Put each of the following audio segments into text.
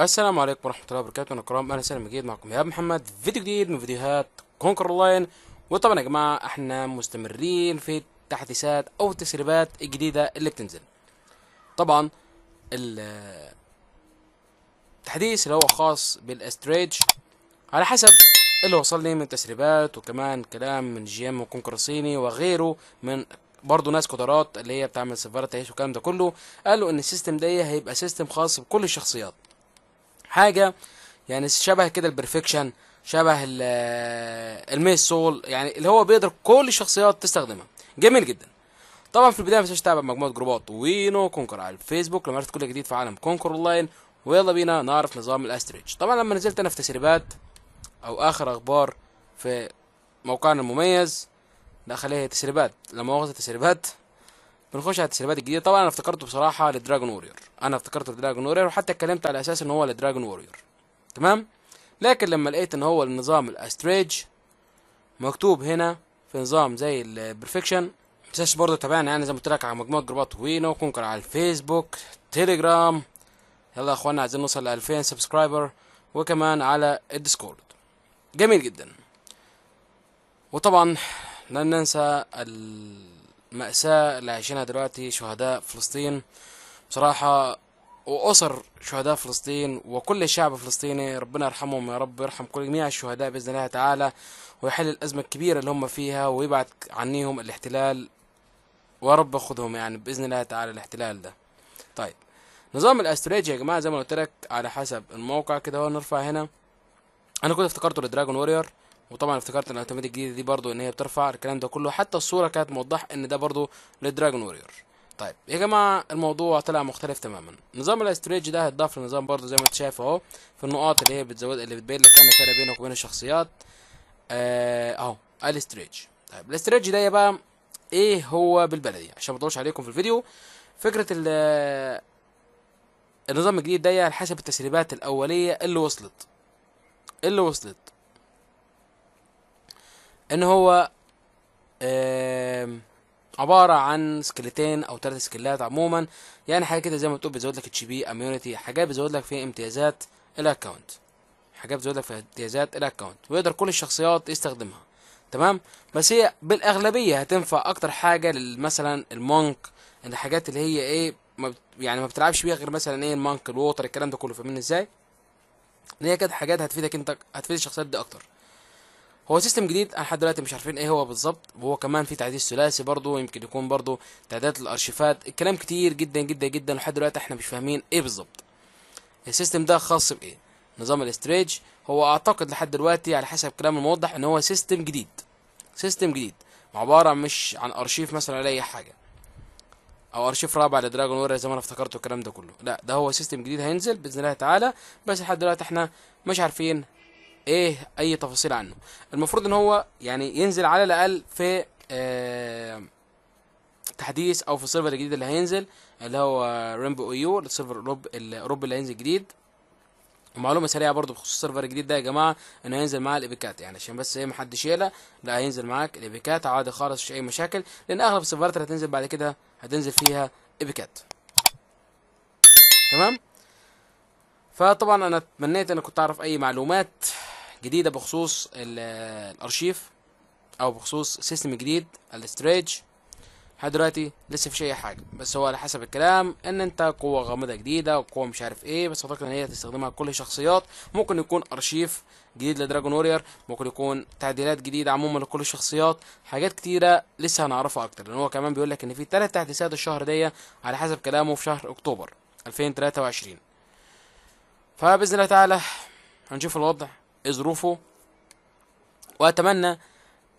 السلام عليكم ورحمه الله وبركاته انا كرام انا سالم مجيد معكم يا محمد فيديو جديد من فيديوهات كونكر لاين وطبعا يا جماعه احنا مستمرين في التحديثات او التسريبات الجديده اللي بتنزل طبعا التحديث اللي هو خاص بالاستريتش على حسب اللي وصلني من تسريبات وكمان كلام من جيم وكونكر الصيني وغيره من برضه ناس قدرات اللي هي بتعمل سيرفرات تعيش والكلام ده كله قالوا ان السيستم ده هيبقى سيستم خاص بكل الشخصيات حاجه يعني شبه كده البرفكشن شبه آه، الميس سول يعني اللي هو بيقدر كل الشخصيات تستخدمها جميل جدا طبعا في البدايه ما تنساش تتابع مجموعه جروبات وينو كونكر على الفيسبوك لما عرفت كل جديد في عالم كونكر اونلاين ويلا بينا نعرف نظام الاستريتش طبعا لما نزلت انا في تسريبات او اخر اخبار في موقعنا المميز لا خليها تسريبات لما وقت تسريبات بنخش على التسريبات الجديده طبعا انا افتكرته بصراحه لدراجون وورير انا افتكرته لدراجون وورير وحتى اتكلمت على اساس ان هو لدراجون وورير تمام لكن لما لقيت ان هو النظام الاستريج مكتوب هنا في نظام زي البرفكشن متنساش برضه تابعنا يعني زي ما قلت لك على مجموعه جروبات وينو كونكر على الفيسبوك تيليجرام يلا يا اخوانا عايزين نوصل ل 2000 سبسكرايبر وكمان على الديسكورد جميل جدا وطبعا لن ننسى ال مأساة اللي عايشينها دلوقتي شهداء فلسطين بصراحة وأسر شهداء فلسطين وكل الشعب الفلسطيني ربنا يرحمهم يا رب يرحم كل جميع الشهداء بإذن الله تعالى ويحل الأزمة الكبيرة اللي هم فيها ويبعد عنيهم الاحتلال ويا رب خدهم يعني بإذن الله تعالى الاحتلال ده طيب نظام الاستراتيجي يا جماعة زي ما قلت لك على حسب الموقع كده هو نرفع هنا أنا كنت افتكرته لدراجون وورير وطبعا افتكرت ان الاوتوماتيك الجديده دي برضو ان هي بترفع الكلام ده كله حتى الصوره كانت موضحه ان ده برضو للدراجون وورير طيب يا جماعه الموضوع طلع مختلف تماما نظام الاستريج ده هيتضاف للنظام برضو زي ما انت شايف اهو في النقاط اللي هي بتزود اللي بتبين لك ان الفرق بينك وبين الشخصيات آه، اهو الاستريج طيب الاستريج ده بقى ايه هو بالبلدي عشان ما اطولش عليكم في الفيديو فكره ال النظام الجديد ده على حسب التسريبات الاوليه اللي وصلت اللي وصلت ان هو عباره عن سكيلتين او ثلاث سكيلات عموما يعني حاجه كده زي ما بتقول بتزود لك اتش بي اميونيتي حاجات بتزود لك فيها امتيازات الاكونت حاجات بتزود لك فيها امتيازات الاكونت ويقدر كل الشخصيات يستخدمها تمام بس هي بالاغلبيه هتنفع اكتر حاجه مثلا المونك الحاجات اللي هي ايه ما يعني ما بتلعبش بيها غير مثلا ايه المانك الووتر الكلام ده كله فاهمين ازاي ان هي كده حاجات هتفيدك انت هتفيد الشخصيات دي اكتر هو سيستم جديد لحد دلوقتي مش عارفين ايه هو بالظبط وهو كمان في تعديل ثلاثي برضه يمكن يكون برضه تعديلات الارشيفات الكلام كتير جدا جدا جدا لحد دلوقتي احنا مش فاهمين ايه بالظبط السيستم ده خاص بايه نظام الاستريج هو اعتقد لحد دلوقتي على حسب كلام الموضح ان هو سيستم جديد سيستم جديد عباره مش عن ارشيف مثلا ولا اي حاجه او ارشيف رابع لدراجون وير زي ما انا افتكرته الكلام ده كله لا ده هو سيستم جديد هينزل باذن الله تعالى بس لحد دلوقتي احنا مش عارفين ايه اي تفاصيل عنه المفروض ان هو يعني ينزل على الاقل في آه تحديث او في السيرفر الجديد اللي هينزل اللي هو رينبو او يو السيرفر الاوروبي اللي هينزل جديد معلومه سريعه برضو بخصوص السيرفر الجديد ده يا جماعه انه هينزل معاه الايبيكات يعني عشان بس ايه محدش يقلق لا هينزل معاك الايبيكات عادي خالص مش اي مشاكل لان اغلب السيرفرات اللي هتنزل بعد كده هتنزل فيها ايبيكات تمام فطبعا انا تمنيت ان كنت اعرف اي معلومات جديده بخصوص الارشيف او بخصوص سيستم جديد الاستريج لحد دلوقتي لسه في اي حاجه بس هو على حسب الكلام ان انت قوه غامضه جديده وقوه مش عارف ايه بس اعتقد ان هي تستخدمها كل الشخصيات ممكن يكون ارشيف جديد لدراجون وورير ممكن يكون تعديلات جديده عموما لكل الشخصيات حاجات كتيره لسه هنعرفها اكتر لان هو كمان بيقول لك ان في ثلاث تحديثات الشهر دي على حسب كلامه في شهر اكتوبر 2023 فباذن الله تعالى هنشوف الوضع ظروفه واتمنى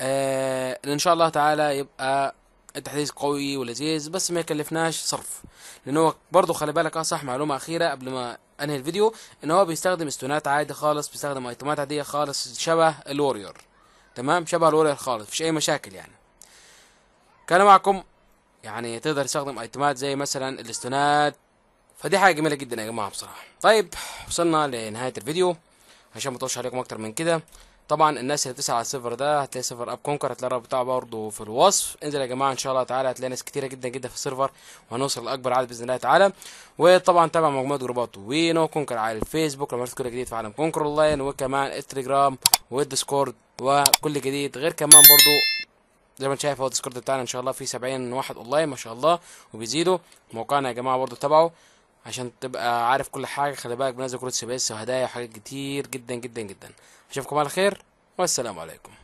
آه ان شاء الله تعالى يبقى التحديث قوي ولذيذ بس ما يكلفناش صرف لان هو برضه خلي بالك اصح آه، صح معلومه اخيره قبل ما انهي الفيديو ان هو بيستخدم استونات عادي خالص بيستخدم ايتمات عاديه خالص شبه الوريور تمام شبه الوريور خالص مفيش اي مشاكل يعني كان معكم يعني تقدر تستخدم ايتمات زي مثلا الاستونات فدي حاجه جميله جدا يا جماعه بصراحه طيب وصلنا لنهايه الفيديو عشان ما اطولش عليكم اكتر من كده طبعا الناس اللي بتسال على السيرفر ده هتلاقي سيرفر اب كونكر هتلاقي الرابط بتاعه برضه في الوصف انزل يا جماعه ان شاء الله تعالى هتلاقي ناس كتيره جدا جدا في السيرفر وهنوصل لاكبر عدد باذن الله تعالى وطبعا تابع مجموعه جروبات وينو كونكر على الفيسبوك لما كل جديد في عالم كونكر اونلاين وكمان التليجرام والديسكورد وكل جديد غير كمان برضه زي ما انت شايف هو الديسكورد بتاعنا ان شاء الله فيه 70 واحد اونلاين ما شاء الله وبيزيدوا موقعنا يا جماعه برضه تابعوا عشان تبقى عارف كل حاجه خلي بالك بنزل كروت سبيس وهدايا وحاجات كتير جدا جدا جدا اشوفكم على خير والسلام عليكم